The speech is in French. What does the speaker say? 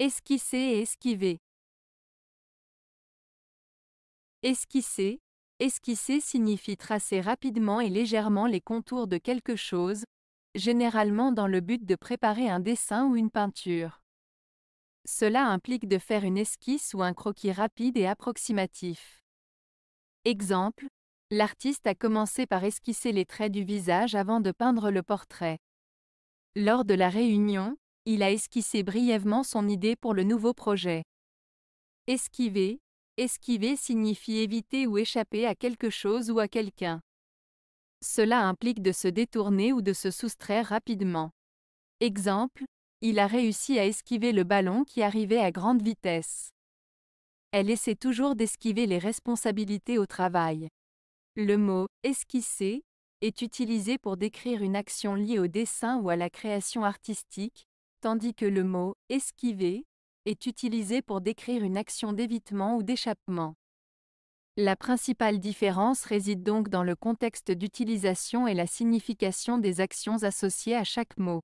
Esquisser et esquiver. Esquisser. Esquisser signifie tracer rapidement et légèrement les contours de quelque chose, généralement dans le but de préparer un dessin ou une peinture. Cela implique de faire une esquisse ou un croquis rapide et approximatif. Exemple, l'artiste a commencé par esquisser les traits du visage avant de peindre le portrait. Lors de la réunion, il a esquissé brièvement son idée pour le nouveau projet. Esquiver. Esquiver signifie éviter ou échapper à quelque chose ou à quelqu'un. Cela implique de se détourner ou de se soustraire rapidement. Exemple, il a réussi à esquiver le ballon qui arrivait à grande vitesse. Elle essaie toujours d'esquiver les responsabilités au travail. Le mot esquisser est utilisé pour décrire une action liée au dessin ou à la création artistique, tandis que le mot esquiver est utilisé pour décrire une action d'évitement ou d'échappement. La principale différence réside donc dans le contexte d'utilisation et la signification des actions associées à chaque mot.